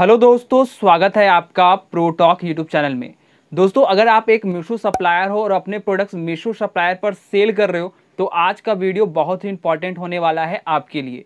hello दोस्तों स्वागत है आपका प्रोटॉक यूट्यूब चैनल में दोस्तों अगर आप एक मीशो सप्लायर हो और अपने प्रोडक्ट्स मीशो सप्लायर पर सेल कर रहे हो तो आज का वीडियो बहुत ही इंपॉर्टेंट होने वाला है आपके लिए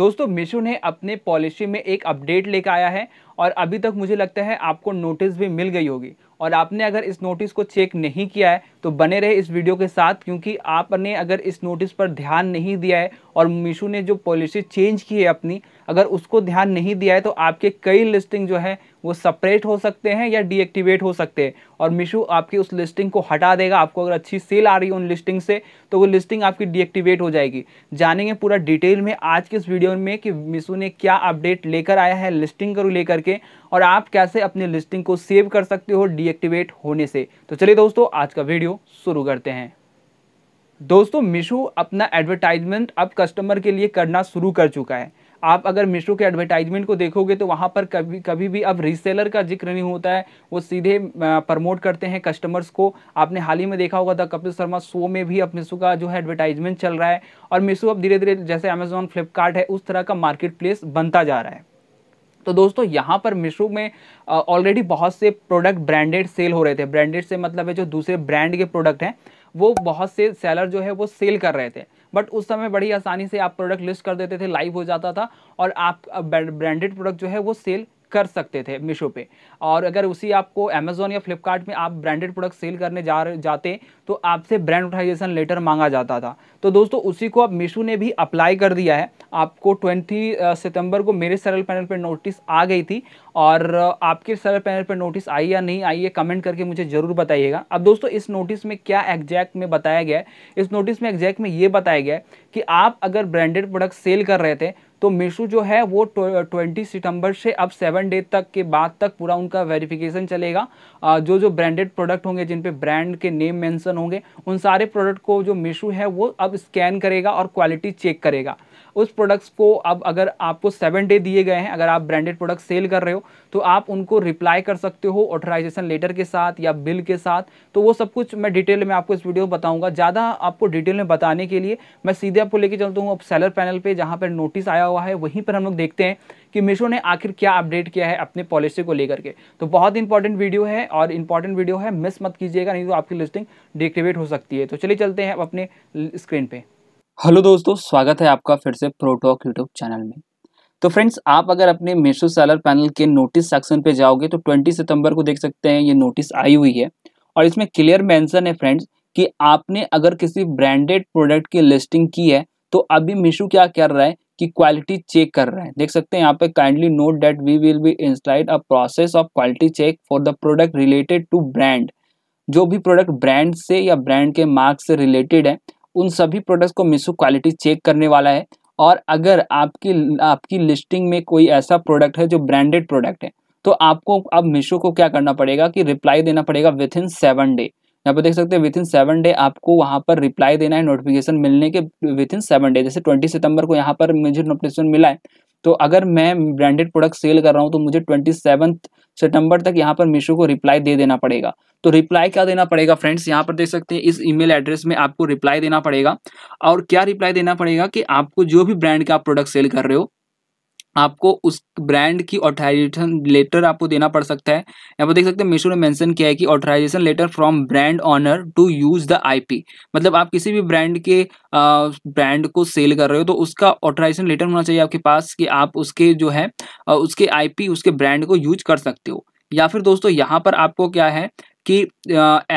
दोस्तों मीशो ने अपने पॉलिसी में एक अपडेट लेकर आया है और अभी तक मुझे लगता है आपको नोटिस भी मिल गई होगी और आपने अगर इस नोटिस को चेक नहीं किया है तो बने रहे इस वीडियो के साथ क्योंकि आपने अगर इस नोटिस पर ध्यान नहीं दिया है और मीशो ने जो पॉलिसी चेंज की है अपनी अगर उसको ध्यान नहीं दिया है तो आपके कई लिस्टिंग जो है वो सपरेट हो सकते हैं या डीएक्टिवेट हो सकते हैं और मीशो आपकी उस लिस्टिंग को हटा देगा आपको अगर अच्छी सेल आ रही है उन लिस्टिंग से तो वो लिस्टिंग आपकी डीएक्टिवेट हो जाएगी जानेंगे पूरा डिटेल में आज के इस वीडियो में कि मीशो ने क्या अपडेट लेकर आया है लिस्टिंग को लेकर के करके और आप कैसे अपनी लिस्टिंग को सेव कर सकते हो डीएक्टिवेट होने से तो चलिए दोस्तों आज का वीडियो शुरू करते हैं दोस्तों मीशो अपना एडवर्टाइजमेंट अब कस्टमर के लिए करना शुरू कर चुका है आप अगर मीशो के एडवर्टाइजमेंट को देखोगे तो वहाँ पर कभी कभी भी अब रीसेलर का जिक्र नहीं होता है वो सीधे प्रमोट करते हैं कस्टमर्स को आपने हाल ही में देखा होगा द कपिल शर्मा शो में भी अब मीशो का जो है एडवर्टाइजमेंट चल रहा है और मीशो अब धीरे धीरे जैसे अमेजोन फ्लिपकार्ट है उस तरह का मार्केट प्लेस बनता जा रहा है तो दोस्तों यहाँ पर मिशो में ऑलरेडी बहुत से प्रोडक्ट ब्रांडेड सेल हो रहे थे ब्रांडेड से मतलब है जो दूसरे ब्रांड के प्रोडक्ट हैं वो बहुत से सेलर जो है वो सेल कर रहे थे बट उस समय बड़ी आसानी से आप प्रोडक्ट लिस्ट कर देते थे लाइव हो जाता था और आप ब्रांडेड प्रोडक्ट जो है वो सेल कर सकते थे मीशो पे और अगर उसी आपको अमेजोन या फ्लिपकार्ट में आप ब्रांडेड प्रोडक्ट सेल करने जा जाते तो आपसे ब्रांड उठाइजेशन लेटर मांगा जाता था तो दोस्तों उसी को अब मीशो ने भी अप्लाई कर दिया है आपको ट्वेंटी सितंबर को मेरे सरल पैनल पर नोटिस आ गई थी और आपके सरल पैनल पर नोटिस आई या नहीं आई ये कमेंट करके मुझे ज़रूर बताइएगा अब दोस्तों इस नोटिस में क्या एग्जैक्ट में बताया गया है इस नोटिस में एग्जैक्ट में ये बताया गया है कि आप अगर ब्रांडेड प्रोडक्ट सेल कर रहे थे तो मेसू जो है वो ट्वेंटी सितंबर से अब सेवन डे तक के बाद तक पूरा उनका वेरिफिकेशन चलेगा जो जो ब्रांडेड प्रोडक्ट होंगे जिन पे ब्रांड के नेम मेंशन होंगे उन सारे प्रोडक्ट को जो मीशो है वो अब स्कैन करेगा और क्वालिटी चेक करेगा उस प्रोडक्ट्स को अब अगर आपको सेवन डे दिए गए हैं अगर आप ब्रांडेड प्रोडक्ट सेल कर रहे हो तो आप उनको रिप्लाई कर सकते हो ऑथराइजेशन लेटर के साथ या बिल के साथ तो वो सब कुछ मैं डिटेल में आपको इस वीडियो में बताऊँगा ज़्यादा आपको डिटेल में बताने के लिए मैं सीधे आपको लेके चलता हूँ अब सेलर पैनल पर जहाँ पर नोटिस आया हुआ है वहीं पर हम लोग देखते हैं कि मीशो ने आखिर क्या अपडेट किया है अपने पॉलिसी को लेकर के तो बहुत इंपॉर्टेंट वीडियो है और इंपॉर्टेंट वीडियो है मिस मत कीजिएगा नहीं तो आपकी लिस्टिंग डिक्टिवेट हो सकती है तो चलिए चलते हैं अब अपने स्क्रीन पर हेलो दोस्तों स्वागत है आपका फिर से प्रोटॉक यूट्यूब चैनल में तो फ्रेंड्स आप अगर अपने मेसो सैलर पैनल के नोटिस सेक्शन पे जाओगे तो 20 सितंबर को देख सकते हैं ये नोटिस आई हुई है और इसमें क्लियर मेंशन है फ्रेंड्स कि आपने अगर किसी ब्रांडेड प्रोडक्ट की लिस्टिंग की है तो अभी मीशो क्या कर रहा है कि क्वालिटी चेक कर रहा है देख सकते हैं यहाँ पे kindly note that we will be instead a process of quality check for the product related to brand जो भी प्रोडक्ट ब्रांड से या ब्रांड के मार्क से रिलेटेड है उन सभी प्रोडक्ट्स को मिसू क्वालिटी चेक करने वाला है और अगर आपकी आपकी लिस्टिंग में कोई ऐसा प्रोडक्ट है जो ब्रांडेड प्रोडक्ट है तो आपको अब मिशो को क्या करना पड़ेगा कि रिप्लाई देना पड़ेगा विथ इन सेवन डे यहाँ पर देख सकते हैं विथ इन सेवन डे आपको वहाँ पर रिप्लाई देना है नोटिफिकेशन मिलने के विथ इन सेवन डे जैसे ट्वेंटी सितंबर को यहाँ पर मुझे नोटिफिकेशन मिला है तो अगर मैं ब्रांडेड प्रोडक्ट सेल कर रहा हूँ तो मुझे ट्वेंटी सेवन्थ सितंबर तक यहाँ पर मीशो को रिप्लाई दे देना पड़ेगा तो रिप्लाई क्या देना पड़ेगा फ्रेंड्स यहाँ पर देख सकते हैं इस ईमेल एड्रेस में आपको रिप्लाई देना पड़ेगा और क्या रिप्लाई देना पड़ेगा कि आपको जो भी ब्रांड का आप प्रोडक्ट सेल कर रहे हो आपको उस ब्रांड की ऑथराइजेशन लेटर आपको देना पड़ सकता है यहाँ पर देख सकते हैं मीशो ने मेंशन किया है कि authorisation letter from brand owner to use the IP मतलब आप किसी भी ब्रांड के ब्रांड को सेल कर रहे हो तो उसका ऑथराइजेशन लेटर होना चाहिए आपके पास कि आप उसके जो है उसके आई उसके ब्रांड को यूज कर सकते हो या फिर दोस्तों यहाँ पर आपको क्या है कि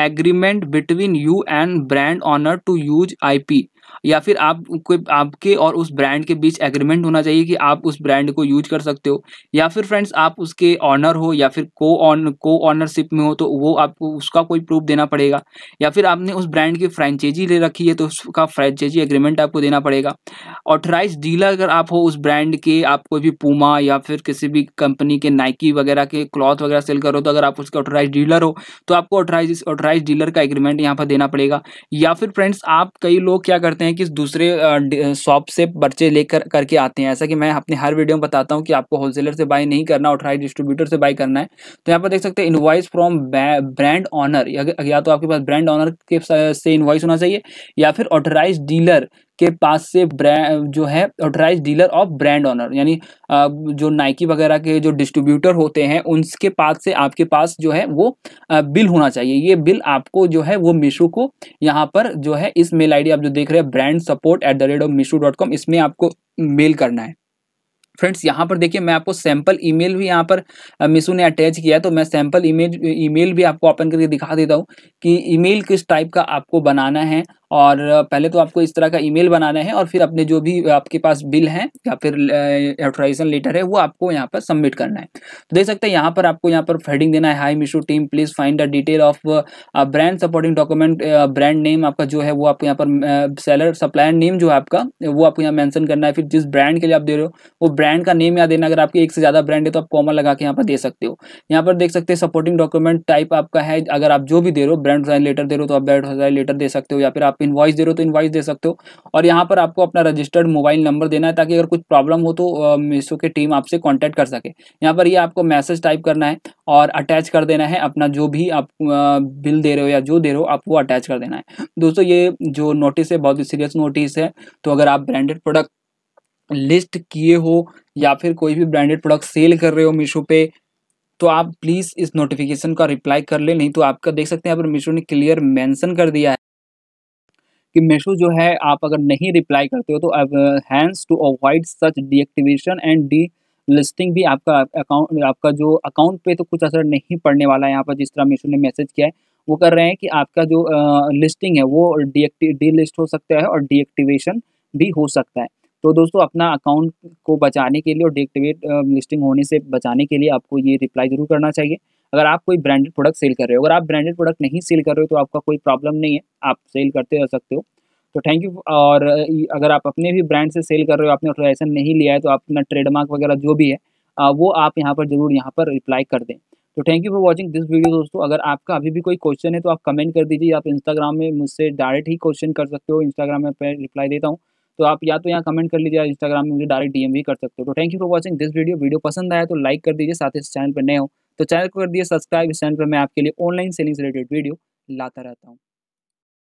agreement between you and brand owner to use IP या फिर आप कोई आपके और उस ब्रांड के बीच एग्रीमेंट होना चाहिए कि आप उस ब्रांड को यूज कर सकते हो या फिर फ्रेंड्स आप उसके ऑनर हो या फिर को ऑन को ऑनरशिप में हो तो वो आपको उसका कोई प्रूफ देना पड़ेगा या फिर आपने उस ब्रांड की फ्रेंचाइजी ले रखी है तो उसका फ्रेंचाइजी एग्रीमेंट आपको देना पड़ेगा ऑथराइज डीलर अगर आप हो उस ब्रांड के आप कोई भी पूमा या फिर किसी भी कंपनी के नाइकी वगैरह के क्लॉथ वगैरह सेल करो तो अगर आप उसके ऑथराइज डीलर हो तो आपको ऑथराइज ऑथराइज डीलर का एग्रीमेंट यहाँ पर देना पड़ेगा या फिर फ्रेंड्स आप कई लोग क्या करते हैं कि दूसरे शॉप से पर्चे लेकर करके आते हैं ऐसा कि मैं अपने हर वीडियो में बताता हूँ कि आपको होलसेलर से बाई नहीं करना ऑथराइज डिस्ट्रीब्यूटर से बाई करना है तो यहाँ पर देख सकते हैं इन्वाइस फ्रॉम ब्रांड ऑनर या तो आपके पास ब्रांड ऑनर के से इन्वाइस होना चाहिए या फिर ऑथराइज डीलर के पास से ब्रांड जो है authorise dealer of brand owner यानी जो नाइकी वगैरह के जो डिस्ट्रीब्यूटर होते हैं उनके पास से आपके पास जो है वो बिल होना चाहिए ये बिल आपको जो है वो मीशो को यहाँ पर जो है इस मेल आईडी आप जो देख रहे हैं brand support at the rate of Meesho dot com इसमें आपको मेल करना है फ्रेंड्स यहाँ पर देखिए मैं आपको सैंपल ईमेल भी यहाँ पर मिसो ने अटैच किया है तो मैं सैंपल ईमेल ईमेल भी आपको ओपन करके दिखा देता हूँ कि ईमेल किस टाइप का आपको बनाना है और पहले तो आपको इस तरह का ईमेल बनाना है और फिर अपने जो भी आपके पास बिल है या फिर ऑथोराइजेशन लेटर है वो आपको यहाँ पर सबमिट करना है तो देख सकते हैं यहाँ पर आपको यहाँ पर हेडिंग देना है hi Meesho team please find the detail of brand supporting document brand name आपका जो है वो आपको यहाँ पर सेलर सप्लायर नेम जो है आपका वो आपको यहाँ मैंसन करना है फिर जिस ब्रांड के लिए आप दे रहे हो वो ब्रांड का नेम याद देना अगर आपके एक से ज़्यादा ब्रांड है तो आप कॉमन लगा के यहाँ पर दे सकते हो यहाँ पर देख सकते हैं सपोर्टिंग डॉक्यूमेंट टाइप आपका है अगर आप जो भी दे रहे हो ब्रांड लेटर दे रहे हो तो आप ब्रांड लेटर दे सकते हो या फिर आप इन्वाइस दे रहे हो तो इन्वाइस दे सकते हो और यहाँ पर आपको अपना रजिस्टर्ड मोबाइल नंबर देना है ताकि अगर कुछ प्रॉब्लम हो तो मीशो की टीम आपसे कॉन्टैक्ट कर सके यहाँ पर ये यह आपको मैसेज टाइप करना है और अटैच कर देना है अपना जो भी आप बिल दे रहे हो या जो दे रहे हो आप वो अटैच कर देना है दोस्तों ये जो नोटिस है बहुत ही सीरियस नोटिस है तो अगर आप ब्रांडेड प्रोडक्ट लिस्ट किए हो या फिर कोई भी ब्रांडेड प्रोडक्ट सेल कर रहे हो मीशो पे तो आप प्लीज़ इस नोटिफिकेशन का रिप्लाई कर ले नहीं तो आपका देख सकते हैं यहाँ पर मीशो ने क्लियर मेंशन कर दिया है कि मेशो जो है आप अगर नहीं रिप्लाई करते हो तो hence to avoid such deactivation and delisting भी आपका अकाउंट आपका जो अकाउंट पे तो कुछ असर नहीं पड़ने वाला है यहाँ पर जिस तरह मीशो ने मैसेज किया है वो कर रहे हैं कि आपका जो आ, लिस्टिंग है वो डीएक्टिव डी लिस्ट हो सकता है और डीएक्टिवेशन भी हो सकता है तो दोस्तों अपना अकाउंट को बचाने के लिए और डीएक्टिवेट लिस्टिंग होने से बचाने के लिए आपको ये रिप्लाई ज़रूर करना चाहिए अगर आप कोई ब्रांडेड प्रोडक्ट सेल कर रहे हो अगर आप ब्रांडेड प्रोडक्ट नहीं सेल कर रहे हो तो आपका कोई प्रॉब्लम नहीं है आप सेल करते रह सकते हो तो थैंक यू और अगर आप अपने भी ब्रांड से सेल कर रहे हो आपने ऑथोराइजेशन नहीं लिया है तो आप अपना ट्रेडमार्क वगैरह जो भी है वो आप यहाँ पर जरूर यहाँ पर रिप्लाई कर दें तो thank you for watching this video दोस्तों अगर आपका अभी भी कोई क्वेश्चन है तो आप कमेंट कर दीजिए आप इंस्टाग्राम में मुझसे डायरेक्ट ही क्वेश्चन कर सकते हो इंस्टाग्राम में रिप्लाई देता हूँ तो आप या तो यहाँ कमेंट कर लीजिए या इंस्टाग्राम में मुझे डायरेक्ट डीएम भी कर सकते हो तो thank you for watching this video video पसंद आया तो लाइक कर दीजिए साथ ही इस चैनल पर नए हो तो चैनल को कर दिए सब्सक्राइब इस चैनल पर मैं आपके लिए ऑनलाइन सेलिंग से रिलेटेड वीडियो लाता रहता हूँ